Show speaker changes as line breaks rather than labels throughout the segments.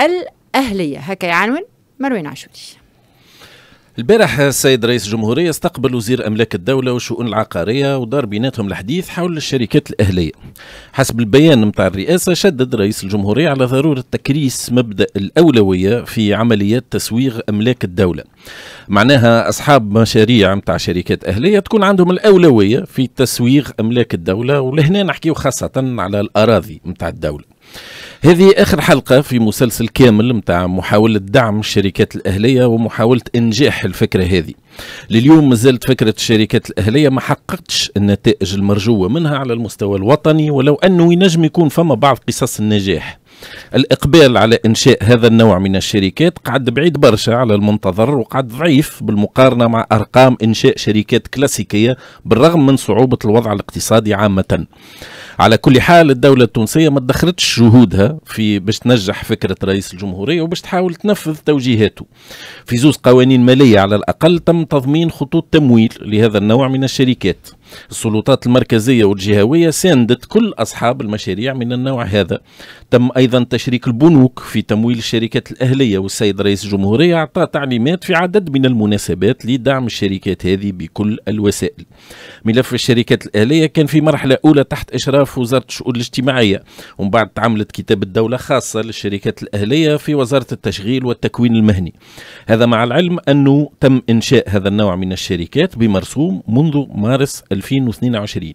الأهلية هكا يعنون مروان عاشوري البارح السيد رئيس الجمهورية استقبل وزير أملاك الدولة والشؤون العقارية ودار بيناتهم الحديث حول الشركات الأهلية حسب البيان متاع الرئاسة شدد رئيس الجمهورية على ضرورة تكريس مبدأ الأولوية في عمليات تسويغ أملاك الدولة معناها أصحاب مشاريع متاع شركات أهلية تكون عندهم الأولوية في تسويغ أملاك الدولة ولهنا نحكيه خاصة على الأراضي متاع الدولة هذه اخر حلقه في مسلسل كامل متاع محاوله دعم الشركات الاهليه ومحاوله انجاح الفكره هذه لليوم مازالت فكره الشركات الاهليه ما حققتش النتائج المرجوه منها على المستوى الوطني ولو انه ينجم يكون فما بعض قصص النجاح الإقبال على إنشاء هذا النوع من الشركات قعد بعيد برشا على المنتظر وقعد ضعيف بالمقارنة مع أرقام إنشاء شركات كلاسيكية بالرغم من صعوبة الوضع الاقتصادي عامة على كل حال الدوله التونسيه ما ادخرتش جهودها في باش تنجح فكره رئيس الجمهوريه وباش تحاول تنفذ توجيهاته في زوز قوانين ماليه على الاقل تم تضمين خطوط تمويل لهذا النوع من الشركات السلطات المركزية والجهوية ساندت كل أصحاب المشاريع من النوع هذا تم أيضا تشريك البنوك في تمويل الشركات الأهلية والسيد رئيس الجمهورية أعطى تعليمات في عدد من المناسبات لدعم الشركات هذه بكل الوسائل ملف الشركات الأهلية كان في مرحلة أولى تحت إشراف وزارة الشؤون الاجتماعية ومن بعد تعملت كتاب الدولة خاصة للشركات الأهلية في وزارة التشغيل والتكوين المهني هذا مع العلم أنه تم إنشاء هذا النوع من الشركات بمرسوم منذ مارس 2022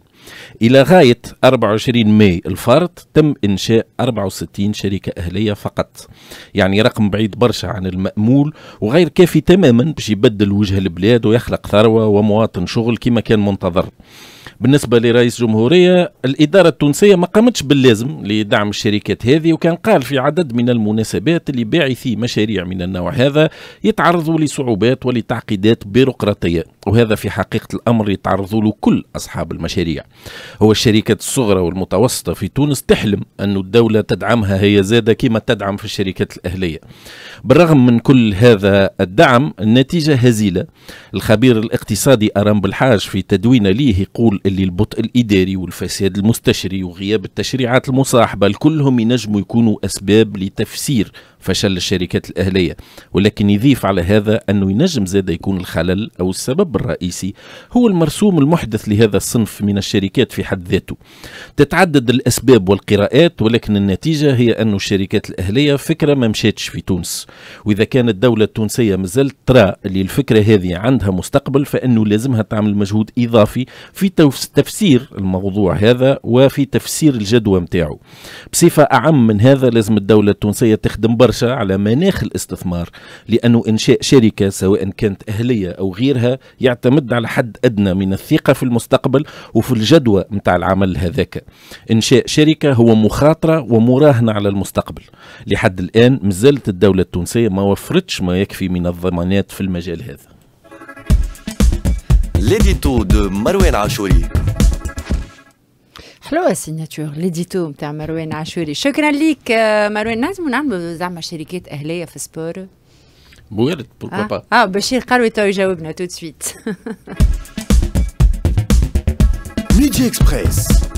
إلى غاية 24 ماي الفارط تم إنشاء 64 شركة أهلية فقط يعني رقم بعيد برشا عن المأمول وغير كافي تماما باش يبدل وجه البلاد ويخلق ثروة ومواطن شغل كما كان منتظر بالنسبه لرئيس الجمهوريه الاداره التونسيه ما قامتش باللازم لدعم الشركات هذه وكان قال في عدد من المناسبات اللي باعثي مشاريع من النوع هذا يتعرضوا لصعوبات ولتعقيدات بيروقراطيه وهذا في حقيقه الامر يتعرضوا له كل اصحاب المشاريع هو الشركات الصغرى والمتوسطه في تونس تحلم أن الدوله تدعمها هي زاده كما تدعم في الشركات الاهليه بالرغم من كل هذا الدعم النتيجه هزيله الخبير الاقتصادي ارام بالحاج في تدوينه ليه يقول اللي البطء الإداري والفساد المستشري وغياب التشريعات المصاحبة كلهم ينجموا يكونوا أسباب لتفسير فشل الشركات الأهلية ولكن يضيف على هذا أنه ينجم زاد يكون الخلل أو السبب الرئيسي هو المرسوم المحدث لهذا الصنف من الشركات في حد ذاته تتعدد الأسباب والقراءات ولكن النتيجة هي أن الشركات الأهلية فكرة ما مشاتش في تونس وإذا كانت الدولة التونسية مازالت ترى اللي الفكرة هذه عندها مستقبل فإنه لازمها تعمل مجهود إضافي في تفسير الموضوع هذا وفي تفسير الجدوى نتاعو بصفة أعم من هذا لازم الدولة التونسية تخدم برشا برشا على مناخ الاستثمار لأنه إنشاء شركة سواء كانت أهلية أو غيرها يعتمد على حد أدنى من الثقة في المستقبل وفي الجدوى متاع العمل هذاك إنشاء شركة هو مخاطرة ومراهنة على المستقبل لحد الآن مازالت الدولة التونسية ما وفرتش ما يكفي من الضمانات في المجال هذا L'édito de Marouane Achouri حلوه سيناتور ليديتو نتاع مروان عاشوري شكرا ليك مروان لازم نعملوا زعما شركات اهليه في سبور بوارد بوركوا با اه, آه بشير قروي تو يجاوبنا تو سويت ميدي اكسبريس